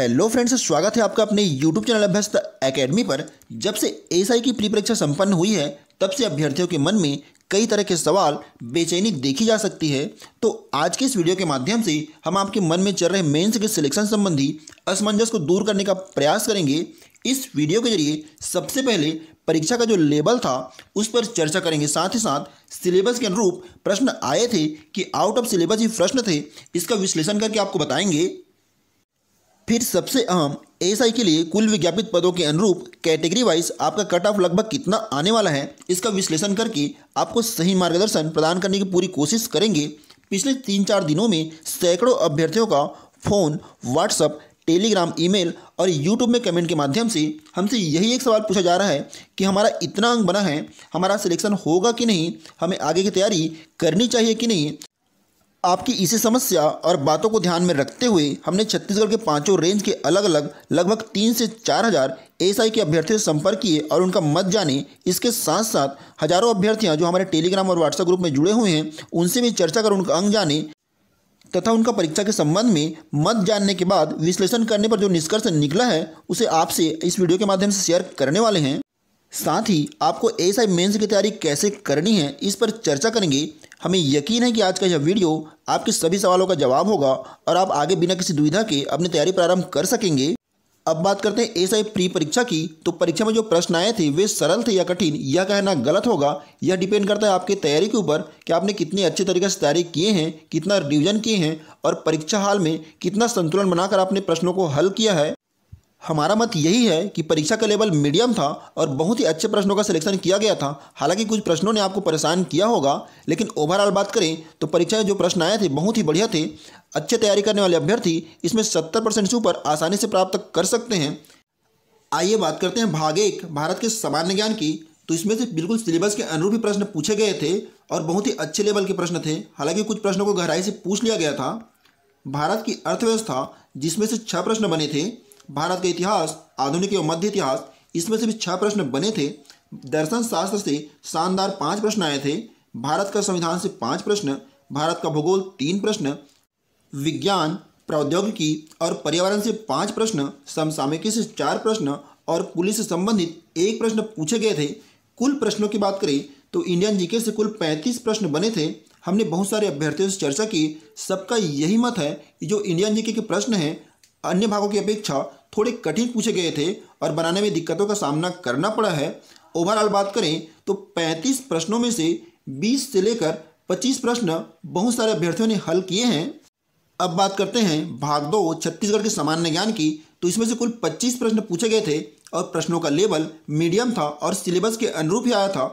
hello friends स्वागत है आपका अपने यूट्यूब चैनल अभ्यस्त एकेडमी पर जब से एसआई की प्री परीक्षा संपन्न हुई है तब से अभ्यर्थियों के मन में कई तरह के सवाल बेचैनी देखी जा सकती है तो आज के इस वीडियो के माध्यम से हम आपके मन में चल रहे मेंस के सिलेक्शन संबंधी असमंजस को दूर करने का प्रयास करेंगे इस वीडियो के जरिए सबसे पहले परीक्षा का जो लेबल था उस पर चर्चा करेंगे साथ ही साथ सिलेबस के अनुरूप प्रश्न आए थे कि आउट ऑफ सिलेबस ही प्रश्न थे इसका विश्लेषण करके आपको बताएंगे फिर सबसे अहम एएसआई के लिए कुल विज्ञापित पदों के अनुरूप कैटेगरी वाइज आपका कट ऑफ लगभग कितना आने वाला है इसका विश्लेषण करके आपको सही मार्गदर्शन प्रदान करने की पूरी कोशिश करेंगे पिछले तीन चार दिनों में सैकड़ों अभ्यर्थियों का फ़ोन व्हाट्सअप टेलीग्राम ईमेल और यूट्यूब में कमेंट के माध्यम से हमसे यही एक सवाल पूछा जा रहा है कि हमारा इतना अंक बना है हमारा सिलेक्शन होगा कि नहीं हमें आगे की तैयारी करनी चाहिए कि नहीं आपकी इसी समस्या और बातों को ध्यान में रखते हुए हमने छत्तीसगढ़ के पांचों रेंज के अलग अलग लगभग तीन से चार हज़ार एस के अभ्यर्थियों से संपर्क किए और उनका मत जाने इसके साथ साथ हजारों अभ्यर्थियां जो हमारे टेलीग्राम और व्हाट्सएप ग्रुप में जुड़े हुए हैं उनसे भी चर्चा कर उनका अंग जाने तथा उनका परीक्षा के संबंध में मत जानने के बाद विश्लेषण करने पर जो निष्कर्ष निकला है उसे आपसे इस वीडियो के माध्यम से शेयर करने वाले हैं साथ ही आपको एस आई मेन्स की तैयारी कैसे करनी है इस पर चर्चा करेंगे हमें यकीन है कि आज का यह वीडियो आपके सभी सवालों का जवाब होगा और आप आगे बिना किसी दुविधा के अपनी तैयारी प्रारंभ कर सकेंगे अब बात करते हैं एस आई प्री परीक्षा की तो परीक्षा में जो प्रश्न आए थे वे सरल थे या कठिन यह कहना गलत होगा यह डिपेंड करता है आपकी तैयारी के ऊपर कि आपने कितने अच्छे तरीके से तैयारी किए हैं कितना रिवीजन किए हैं और परीक्षा हाल में कितना संतुलन बनाकर आपने प्रश्नों को हल किया है हमारा मत यही है कि परीक्षा का लेवल मीडियम था और बहुत ही अच्छे प्रश्नों का सिलेक्शन किया गया था हालांकि कुछ प्रश्नों ने आपको परेशान किया होगा लेकिन ओवरऑल बात करें तो परीक्षा में जो प्रश्न आए थे बहुत ही बढ़िया थे अच्छे तैयारी करने वाले अभ्यर्थी इसमें सत्तर परसेंट से ऊपर आसानी से प्राप्त कर सकते हैं आइए बात करते हैं भाग एक भारत के सामान्य ज्ञान की तो इसमें से बिल्कुल सिलेबस के अनुरूप ही प्रश्न पूछे गए थे और बहुत ही अच्छे लेवल के प्रश्न थे हालांकि कुछ प्रश्नों को गहराई से पूछ लिया गया था भारत की अर्थव्यवस्था जिसमें से छः प्रश्न बने थे भारत का इतिहास आधुनिक एवं मध्य इतिहास इसमें से भी छह प्रश्न बने थे दर्शन शास्त्र से शानदार पांच प्रश्न आए थे भारत का संविधान से पांच प्रश्न भारत का भूगोल तीन प्रश्न विज्ञान प्रौद्योगिकी और पर्यावरण से पांच प्रश्न समसामयिकी से चार प्रश्न और पुलिस से संबंधित एक प्रश्न पूछे गए थे कुल प्रश्नों की बात करें तो इंडियन जीके से कुल पैंतीस प्रश्न बने थे हमने बहुत सारे अभ्यर्थियों से चर्चा की सबका यही मत है कि जो इंडियन जीके के प्रश्न हैं अन्य भागों की अपेक्षा थोड़े कठिन पूछे गए थे और बनाने में दिक्कतों का सामना करना पड़ा है ओवरऑल बात करें तो 35 प्रश्नों में से 20 से लेकर 25 प्रश्न बहुत सारे अभ्यर्थियों ने हल किए हैं अब बात करते हैं भाग दो छत्तीसगढ़ के सामान्य ज्ञान की तो इसमें से कुल 25 प्रश्न पूछे गए थे और प्रश्नों का लेवल मीडियम था और सिलेबस के अनुरूप ही आया था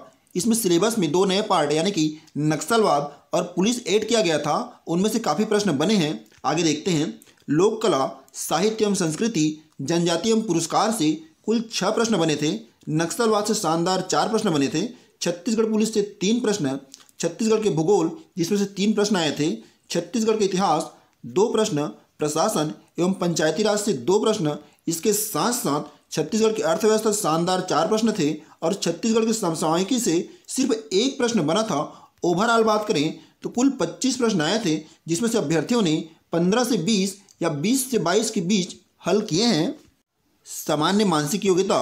इसमें सिलेबस में दो नए पार्ट यानी कि नक्सलवाद और पुलिस एड किया गया था उनमें से काफ़ी प्रश्न बने हैं आगे देखते हैं लोक कला साहित्य एवं संस्कृति जनजाति एवं पुरस्कार से कुल छः प्रश्न बने थे नक्सलवाद से शानदार चार प्रश्न बने थे छत्तीसगढ़ पुलिस से तीन प्रश्न छत्तीसगढ़ के भूगोल जिसमें से तीन प्रश्न आए थे छत्तीसगढ़ के इतिहास दो प्रश्न प्रशासन एवं पंचायती राज से दो प्रश्न इसके साथ साथ छत्तीसगढ़ की अर्थव्यवस्था शानदार चार प्रश्न थे और छत्तीसगढ़ के समसामयिकी से सिर्फ एक प्रश्न बना था ओवरऑल बात करें तो कुल 25 प्रश्न आए थे जिसमें से अभ्यर्थियों ने 15 से 20 या 20 से 22 के बीच हल किए हैं सामान्य मानसिक योग्यता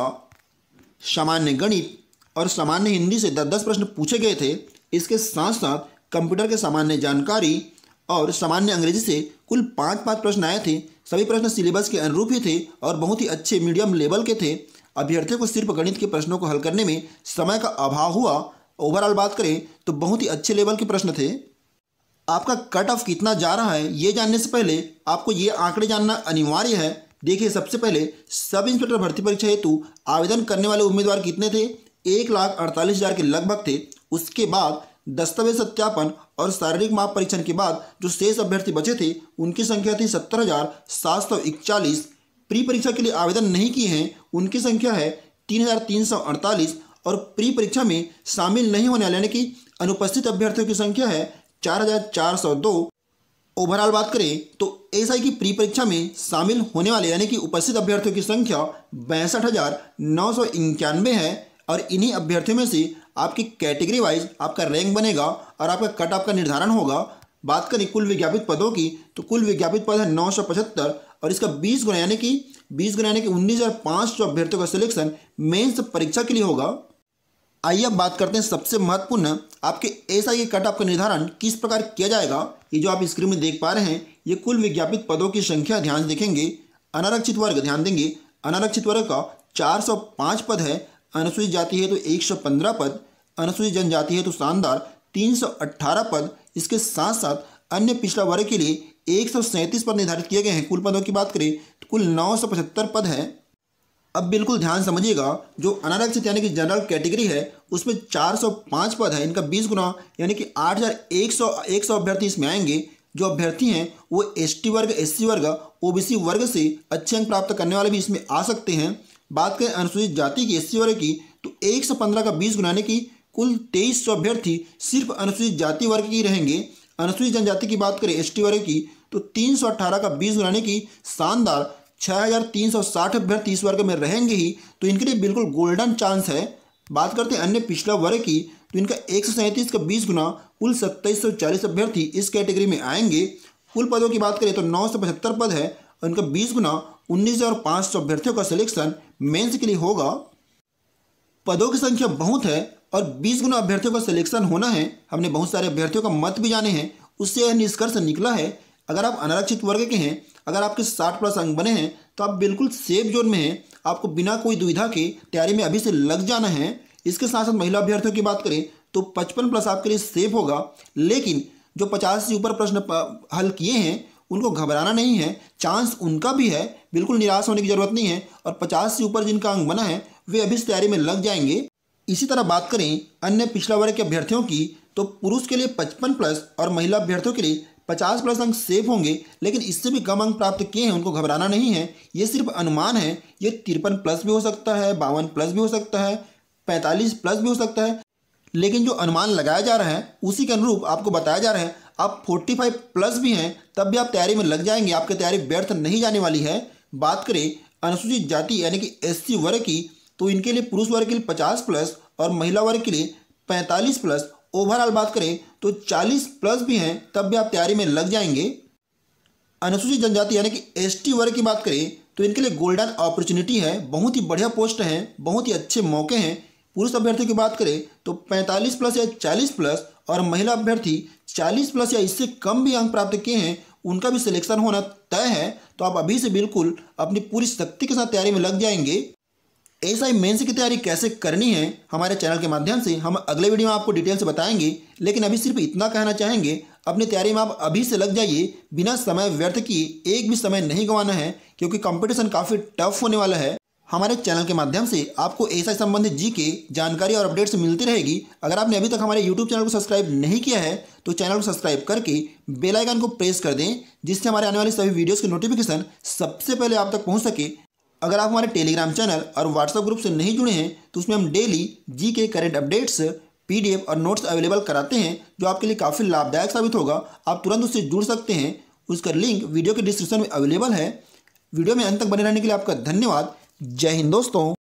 सामान्य गणित और सामान्य हिंदी से दस दस प्रश्न पूछे गए थे इसके साथ साथ कंप्यूटर के सामान्य जानकारी और सामान्य अंग्रेजी से कुल पाँच पाँच प्रश्न आए थे सभी प्रश्न सिलेबस के अनुरूप ही थे और बहुत ही अच्छे मीडियम लेवल के थे अभ्यर्थियों को सिर्फ गणित के प्रश्नों को हल करने में समय का अभाव हुआ ओवरऑल बात करें तो बहुत ही अच्छे लेवल के प्रश्न थे आपका कट ऑफ कितना जा रहा है ये जानने से पहले आपको ये आंकड़े जानना अनिवार्य है देखिए सबसे पहले सब इंस्पेक्टर भर्ती परीक्षा हेतु आवेदन करने वाले उम्मीदवार कितने थे एक लाख अड़तालीस हज़ार के लगभग थे उसके बाद दस्तावेज सत्यापन और शारीरिक माप परीक्षण के बाद जो शेष अभ्यर्थी बचे थे उनकी संख्या थी सत्तर हज़ार सात सौ इकचालीस प्री परीक्षा के लिए आवेदन नहीं किए हैं उनकी संख्या है तीन हज़ार तीन सौ अड़तालीस और प्री परीक्षा में शामिल नहीं होने वाले यानी कि अनुपस्थित अभ्यर्थियों की संख्या है चार हज़ार चार सौ दो ओवरऑल बात करें तो एस की प्री परीक्षा में शामिल होने वाले यानी कि उपस्थित अभ्यर्थियों की संख्या बैंसठ हज़ार नौ सौ इक्यानवे है और इन्हीं अभ्यर्थियों में से आपकी कैटेगरी वाइज आपका रैंक बनेगा और आपका कट ऑफ का निर्धारण होगा बात करें कुल विज्ञापित पदों की तो कुल विज्ञापित पद है नौ सौ पचहत्तर और इसका बीस गुना यानी कि बीस गुना यानी कि उन्नीस हज़ार पाँच अभ्यर्थियों का सिलेक्शन मेंस परीक्षा के लिए होगा आइए अब बात करते हैं सबसे महत्वपूर्ण आपके एस आई कट ऑफ का निर्धारण किस प्रकार किया जाएगा ये जो आप स्क्रीन में देख पा रहे हैं ये कुल विज्ञापित पदों की संख्या ध्यान से देखेंगे अनारक्षित वर्ग ध्यान देंगे अनारक्षित वर्ग का 405 पद है अनुसूचित जाति है तो 115 पद अनुसूचित जनजाति है तो शानदार 318 पद इसके साथ साथ अन्य पिछड़ा वर्ग के लिए एक पद निर्धारित किए गए हैं कुल पदों की बात करें तो कुल नौ पद है अब बिल्कुल ध्यान समझिएगा जो अनारक्षित यानी कि जनरल कैटेगरी है उसमें 405 पद है इनका 20 गुना यानी कि 8,100 सौ अभ्यर्थी इसमें आएंगे जो अभ्यर्थी हैं वो एस वर्ग एस वर्ग ओबीसी वर्ग से अच्छे अंक प्राप्त करने वाले भी इसमें आ सकते हैं बात करें अनुसूचित जाति की एस वर्ग की तो एक का बीस गुना यानी कि कुल तेईस अभ्यर्थी सिर्फ अनुसूचित जाति वर्ग की रहेंगे अनुसूचित जनजाति की बात करें एस वर्ग की तो अट्ठारह का बीस गुनाने की शानदार छः हज़ार तीन सौ साठ अभ्यर्थी इस वर्ग में रहेंगे ही तो इनके लिए बिल्कुल गोल्डन चांस है बात करते हैं अन्य पिछला वर्ग की तो इनका एक सौ सैंतीस का बीस गुना कुल सत्ताईस सौ चालीस अभ्यर्थी इस कैटेगरी में आएंगे कुल पदों की बात करें तो नौ सौ पचहत्तर पद है और इनका बीस गुना उन्नीस हज़ार पाँच सौ अभ्यर्थियों का सिलेक्शन मेंस के लिए होगा पदों की संख्या बहुत है और बीस गुना अभ्यर्थियों का सिलेक्शन होना है हमने बहुत सारे अभ्यर्थियों का मत भी जाने हैं उससे यह निष्कर्ष निकला है अगर आप अनारक्षित वर्ग के हैं अगर आपके साठ प्लस अंक बने हैं तो आप बिल्कुल सेफ जोन में हैं आपको बिना कोई दुविधा के तैयारी में अभी से लग जाना है इसके साथ साथ महिला अभ्यर्थियों की बात करें तो पचपन प्लस आपके लिए सेफ होगा लेकिन जो पचास से ऊपर प्रश्न हल किए हैं उनको घबराना नहीं है चांस उनका भी है बिल्कुल निराश होने की ज़रूरत नहीं है और पचास से ऊपर जिनका अंक बना है वे अभी से तैयारी में लग जाएंगे इसी तरह बात करें अन्य पिछड़ा वर्ग के अभ्यर्थियों की तो पुरुष के लिए पचपन प्लस और महिला अभ्यर्थियों के लिए पचास प्लस अंक सेफ होंगे लेकिन इससे भी कम अंक प्राप्त किए हैं उनको घबराना नहीं है ये सिर्फ अनुमान है ये तिरपन प्लस भी हो सकता है बावन प्लस भी हो सकता है पैंतालीस प्लस भी हो सकता है लेकिन जो अनुमान लगाया जा रहा है उसी के अनुरूप आपको बताया जा रहा है आप फाइव प्लस भी हैं तब भी आप तैयारी में लग जाएंगे आपकी तैयारी व्यर्थ नहीं जाने वाली है बात करें अनुसूचित जाति यानी कि एस वर्ग की तो इनके लिए पुरुष वर्ग के लिए पचास प्लस और महिला वर्ग के लिए पैंतालीस प्लस ओवरऑल बात करें तो 40 प्लस भी हैं तब भी आप तैयारी में लग जाएंगे अनुसूचित जनजाति यानी कि एस वर्ग की बात करें तो इनके लिए गोल्डन अपॉर्चुनिटी है बहुत ही बढ़िया पोस्ट हैं बहुत ही अच्छे मौके हैं पुरुष अभ्यर्थियों की बात करें तो 45 प्लस या 40 प्लस और महिला अभ्यर्थी 40 प्लस या इससे कम भी अंक प्राप्त किए हैं उनका भी सिलेक्शन होना तय है तो आप अभी से बिल्कुल अपनी पूरी शक्ति के साथ तैयारी में लग जाएंगे एस आई मेन्स की तैयारी कैसे करनी है हमारे चैनल के माध्यम से हम अगले वीडियो में आपको डिटेल से बताएंगे लेकिन अभी सिर्फ इतना कहना चाहेंगे अपनी तैयारी में आप अभी से लग जाइए बिना समय व्यर्थ किए एक भी समय नहीं गंवाना है क्योंकि कंपटीशन काफ़ी टफ होने वाला है हमारे चैनल के माध्यम से आपको आई संबंधित जी के जानकारी और अपडेट्स मिलती रहेगी अगर आपने अभी तक हमारे यूट्यूब चैनल को सब्सक्राइब नहीं किया है तो चैनल को सब्सक्राइब करके बेल आइकन को प्रेस कर दें जिससे हमारे आने वाली सभी वीडियोस की नोटिफिकेशन सबसे पहले आप तक पहुंच सके अगर आप हमारे टेलीग्राम चैनल और व्हाट्सएप ग्रुप से नहीं जुड़े हैं तो उसमें हम daily G K current updates PDF और नोट्स अवेलेबल कराते हैं जो आपके लिए काफ़ी लाभदायक साबित होगा आप तुरंत उससे जुड़ सकते हैं उसका लिंक वीडियो के डिस्क्रिप्शन में अवेलेबल है वीडियो में अंत तक बने रहने के लिए आपका धन्यवाद जय हिंद दोस्तों